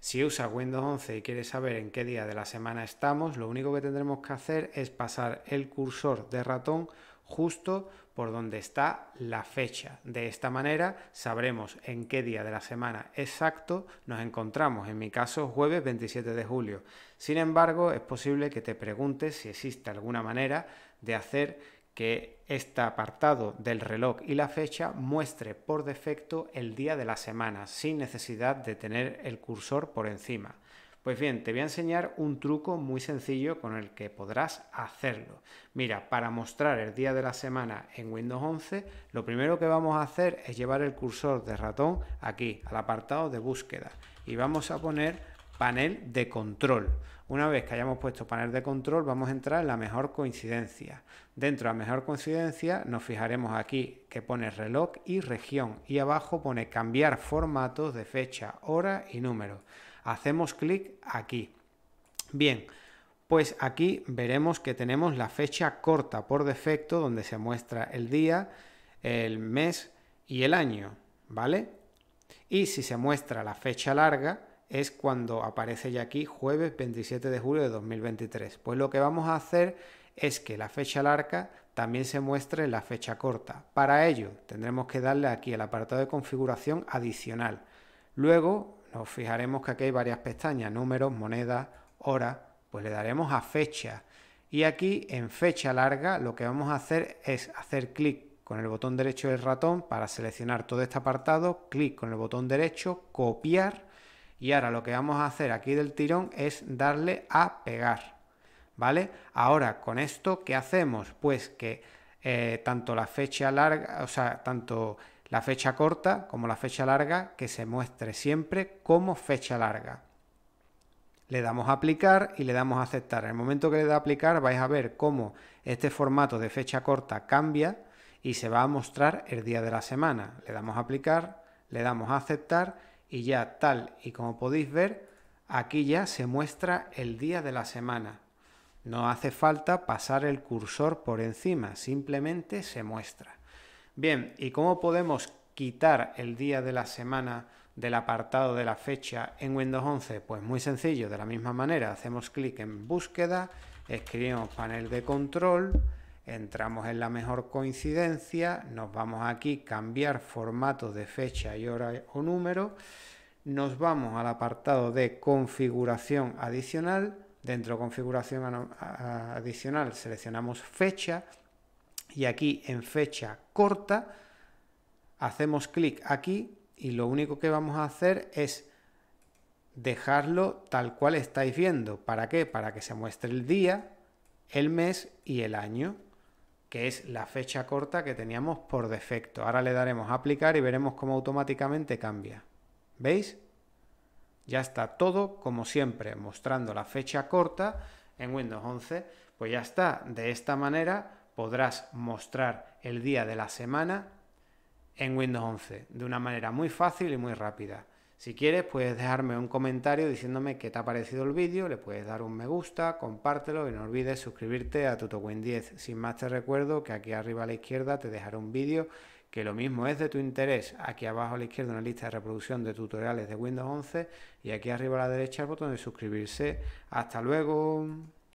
Si usas Windows 11 y quieres saber en qué día de la semana estamos, lo único que tendremos que hacer es pasar el cursor de ratón justo por donde está la fecha. De esta manera sabremos en qué día de la semana exacto nos encontramos, en mi caso jueves 27 de julio. Sin embargo, es posible que te preguntes si existe alguna manera de hacer que este apartado del reloj y la fecha muestre por defecto el día de la semana, sin necesidad de tener el cursor por encima. Pues bien, te voy a enseñar un truco muy sencillo con el que podrás hacerlo. Mira, para mostrar el día de la semana en Windows 11, lo primero que vamos a hacer es llevar el cursor de ratón aquí, al apartado de búsqueda, y vamos a poner panel de control. Una vez que hayamos puesto panel de control, vamos a entrar en la mejor coincidencia. Dentro de la mejor coincidencia nos fijaremos aquí que pone reloj y región y abajo pone cambiar formatos de fecha, hora y número. Hacemos clic aquí. Bien, pues aquí veremos que tenemos la fecha corta por defecto donde se muestra el día, el mes y el año, ¿vale? Y si se muestra la fecha larga, es cuando aparece ya aquí jueves 27 de julio de 2023. Pues lo que vamos a hacer es que la fecha larga también se muestre en la fecha corta. Para ello tendremos que darle aquí el apartado de configuración adicional. Luego nos fijaremos que aquí hay varias pestañas, números, monedas, hora. pues le daremos a fecha. Y aquí en fecha larga lo que vamos a hacer es hacer clic con el botón derecho del ratón para seleccionar todo este apartado, clic con el botón derecho, copiar y ahora lo que vamos a hacer aquí del tirón es darle a pegar, ¿vale? Ahora, con esto, ¿qué hacemos? Pues que eh, tanto la fecha larga, o sea, tanto la fecha corta como la fecha larga, que se muestre siempre como fecha larga. Le damos a aplicar y le damos a aceptar. En el momento que le da a aplicar vais a ver cómo este formato de fecha corta cambia y se va a mostrar el día de la semana. Le damos a aplicar, le damos a aceptar y ya tal y como podéis ver, aquí ya se muestra el día de la semana. No hace falta pasar el cursor por encima, simplemente se muestra. Bien, ¿y cómo podemos quitar el día de la semana del apartado de la fecha en Windows 11? Pues muy sencillo, de la misma manera, hacemos clic en búsqueda, escribimos panel de control, entramos en la mejor coincidencia, nos vamos aquí, cambiar formato de fecha y hora o número, nos vamos al apartado de configuración adicional, dentro de configuración adicional seleccionamos fecha y aquí en fecha corta hacemos clic aquí y lo único que vamos a hacer es dejarlo tal cual estáis viendo. ¿Para qué? Para que se muestre el día, el mes y el año que es la fecha corta que teníamos por defecto. Ahora le daremos a aplicar y veremos cómo automáticamente cambia. ¿Veis? Ya está todo como siempre, mostrando la fecha corta en Windows 11. Pues ya está, de esta manera podrás mostrar el día de la semana en Windows 11 de una manera muy fácil y muy rápida. Si quieres, puedes dejarme un comentario diciéndome qué te ha parecido el vídeo, le puedes dar un me gusta, compártelo y no olvides suscribirte a TutoWin 10. Sin más te recuerdo que aquí arriba a la izquierda te dejaré un vídeo que lo mismo es de tu interés. Aquí abajo a la izquierda una lista de reproducción de tutoriales de Windows 11 y aquí arriba a la derecha el botón de suscribirse. Hasta luego.